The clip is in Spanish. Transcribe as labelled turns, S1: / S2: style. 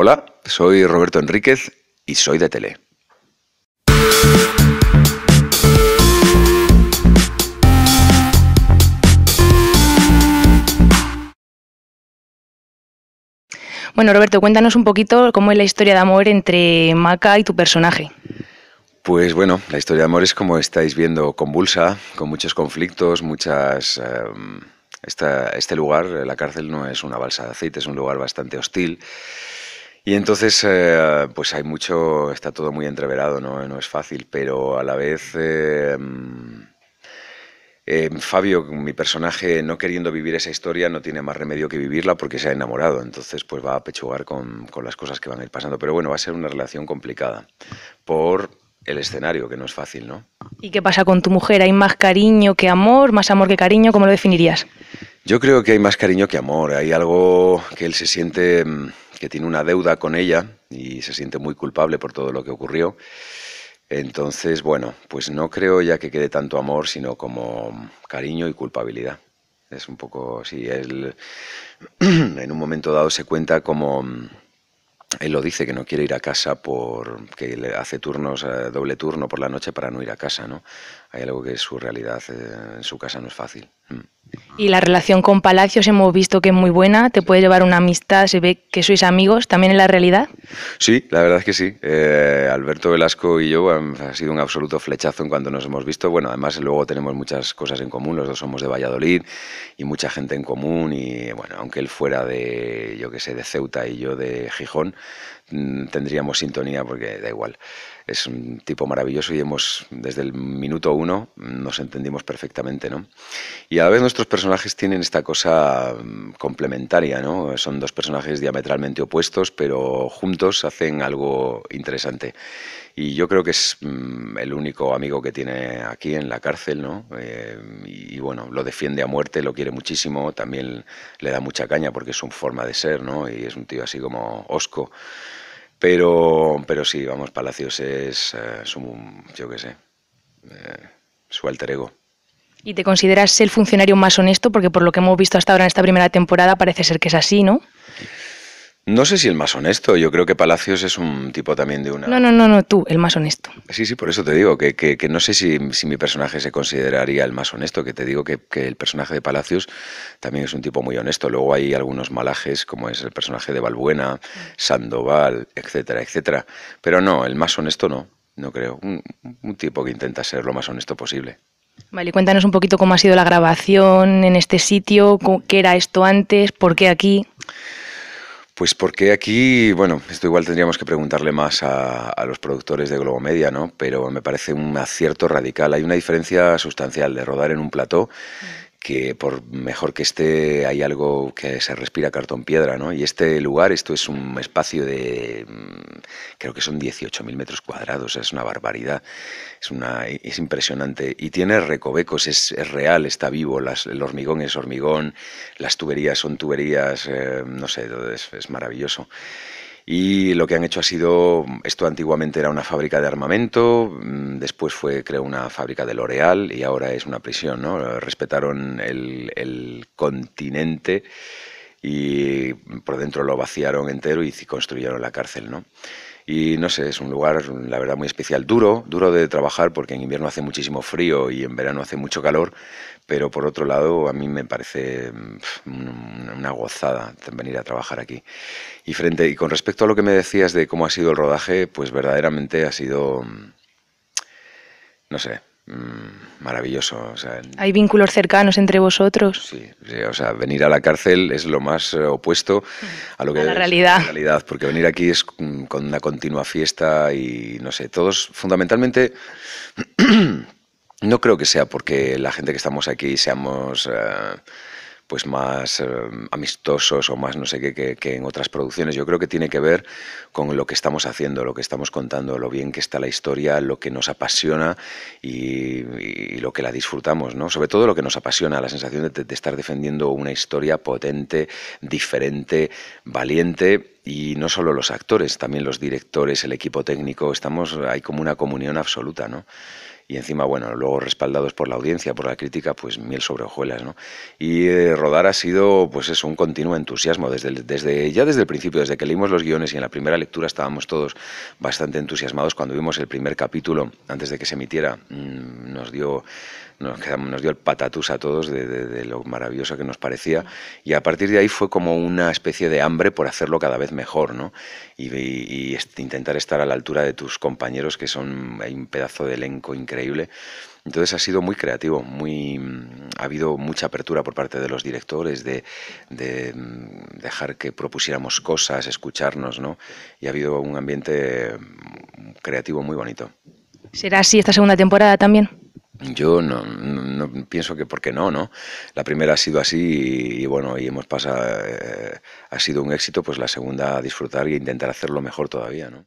S1: Hola, soy Roberto Enríquez y soy de Tele.
S2: Bueno, Roberto, cuéntanos un poquito cómo es la historia de amor entre Maca y tu personaje.
S1: Pues bueno, la historia de amor es como estáis viendo, convulsa, con muchos conflictos, muchas... Em, este lugar, la cárcel, no es una balsa de aceite, es un lugar bastante hostil y entonces, eh, pues hay mucho, está todo muy entreverado, no, no es fácil, pero a la vez... Eh, mm, eh, Fabio, mi personaje, no queriendo vivir esa historia, no tiene más remedio que vivirla porque se ha enamorado. Entonces, pues va a pechugar con, con, las cosas que van a ir pasando. Pero bueno, va a ser una relación complicada por el escenario, que no es fácil, ¿no?
S2: ¿Y qué pasa con tu mujer? ¿Hay más cariño que amor? ¿Más amor que cariño? ¿Cómo lo definirías?
S1: Yo creo que hay más cariño que amor. Hay algo que él se siente mm, que tiene una deuda con ella y se siente muy culpable por todo lo que ocurrió. Entonces, bueno, pues no creo ya que quede tanto amor, sino como cariño y culpabilidad. Es un poco, así, él en un momento dado se cuenta como mm, él lo dice, que no quiere ir a casa por que le hace turnos, eh, doble turno por la noche para no ir a casa, ¿no? hay algo que su realidad eh, en su casa no es fácil. Mm.
S2: Y la relación con Palacios hemos visto que es muy buena, te puede llevar una amistad, se ve que sois amigos también en la realidad.
S1: Sí, la verdad es que sí. Eh, Alberto Velasco y yo han, ha sido un absoluto flechazo en cuanto nos hemos visto. Bueno, además luego tenemos muchas cosas en común, los dos somos de Valladolid y mucha gente en común y bueno, aunque él fuera de, yo qué sé, de Ceuta y yo de Gijón, mm, tendríamos sintonía porque da igual es un tipo maravilloso y hemos, desde el minuto uno, nos entendimos perfectamente, ¿no? Y a la vez nuestros personajes tienen esta cosa mm, complementaria, ¿no? Son dos personajes diametralmente opuestos, pero juntos hacen algo interesante. Y yo creo que es mm, el único amigo que tiene aquí en la cárcel, ¿no? Eh, y bueno, lo defiende a muerte, lo quiere muchísimo, también le da mucha caña porque es su forma de ser, ¿no? Y es un tío así como osco. Pero, pero sí, vamos, Palacios es, eh, yo qué sé, eh, su alter ego.
S2: ¿Y te consideras el funcionario más honesto? Porque por lo que hemos visto hasta ahora en esta primera temporada parece ser que es así, ¿no?
S1: No sé si el más honesto, yo creo que Palacios es un tipo también de una... No,
S2: no, no, no tú, el más honesto.
S1: Sí, sí, por eso te digo, que, no sé si, mi personaje se consideraría el más honesto, que te digo que, el personaje de Palacios también es un tipo muy honesto. Luego hay algunos malajes, como es el personaje de Balbuena, Sandoval, etcétera, etcétera. Pero no, el más honesto no, no creo. un, un tipo que intenta ser lo más honesto posible.
S2: Vale, y cuéntanos un poquito cómo ha sido la grabación en este sitio, qué era esto antes, por qué aquí.
S1: Pues porque aquí, bueno, esto igual tendríamos que preguntarle más a, los productores de Globo Media, ¿no? Pero me parece un acierto radical. Hay una diferencia sustancial de rodar en un plató mm que por mejor que esté, hay algo que se respira cartón piedra, ¿no? Y este lugar, esto es un espacio de, mm, creo que son 18.000 metros cuadrados, es una barbaridad, es, una, es impresionante. Y tiene recovecos, es, real, está vivo, el hormigón es hormigón, las tuberías son tuberías, eh, no sé, es maravilloso. Y lo que han hecho ha sido, esto antiguamente era una fábrica de armamento, mm, después fue creo una fábrica de L'Oreal y ahora es una prisión, ¿no? Respetaron el, el continente y por dentro lo vaciaron entero y construyeron la cárcel, ¿no? Y no sé, es un lugar, la verdad, muy especial. Duro, duro de trabajar porque en invierno hace muchísimo frío y en verano hace mucho calor, pero por otro lado, a mí me parece mm, una gozada venir a trabajar aquí. Y, frente, y con respecto a lo que me decías de cómo ha sido el rodaje, pues verdaderamente ha sido. Mm, no sé, Mm, maravilloso.
S2: Hay vínculos cercanos entre vosotros. Sí,
S1: o sea, venir a la cárcel es lo más eh, opuesto a lo que es la realidad. realidad, porque venir aquí es con una continua fiesta y no sé, todos fundamentalmente. no creo que sea porque la gente que estamos aquí seamos. Eh, pues más eh, amistosos o más no sé qué que, en otras producciones. Yo creo que tiene que ver con lo que estamos haciendo, lo que estamos contando, lo bien que está la historia, lo que nos apasiona y, lo que la disfrutamos, ¿no? Sobre todo lo que nos apasiona, la sensación de, de estar defendiendo una historia potente, diferente, valiente y no solo los actores, también los directores, el equipo técnico, estamos hay como una comunión absoluta, ¿no? y encima, bueno, luego respaldados por la audiencia, por la crítica, pues miel sobre hojuelas, ¿no? Y eh, rodar ha sido, pues eso, un continuo entusiasmo, desde, desde, ya desde el principio, desde que leímos los guiones y en la primera lectura estábamos todos bastante entusiasmados cuando vimos el primer capítulo, antes de que se emitiera, mm, nos dio nos, dio el patatús a todos de, lo maravilloso que nos parecía y a partir de ahí fue como una especie de hambre por hacerlo cada vez mejor ¿no? y, intentar estar a la altura de tus compañeros que son un pedazo de elenco increíble. Entonces ha sido muy creativo, muy, mm, ha habido mucha apertura por parte de los directores de, de mm, dejar que propusiéramos cosas, escucharnos, ¿no? Y ha habido un ambiente mm, creativo muy bonito.
S2: ¿Será así esta segunda temporada también?
S1: Yo no, no, pienso que porque no, ¿no? La primera ha sido así y, bueno, y hemos pasado, eh, ha sido un éxito, pues la segunda
S2: disfrutar y e intentar hacerlo mejor todavía, ¿no?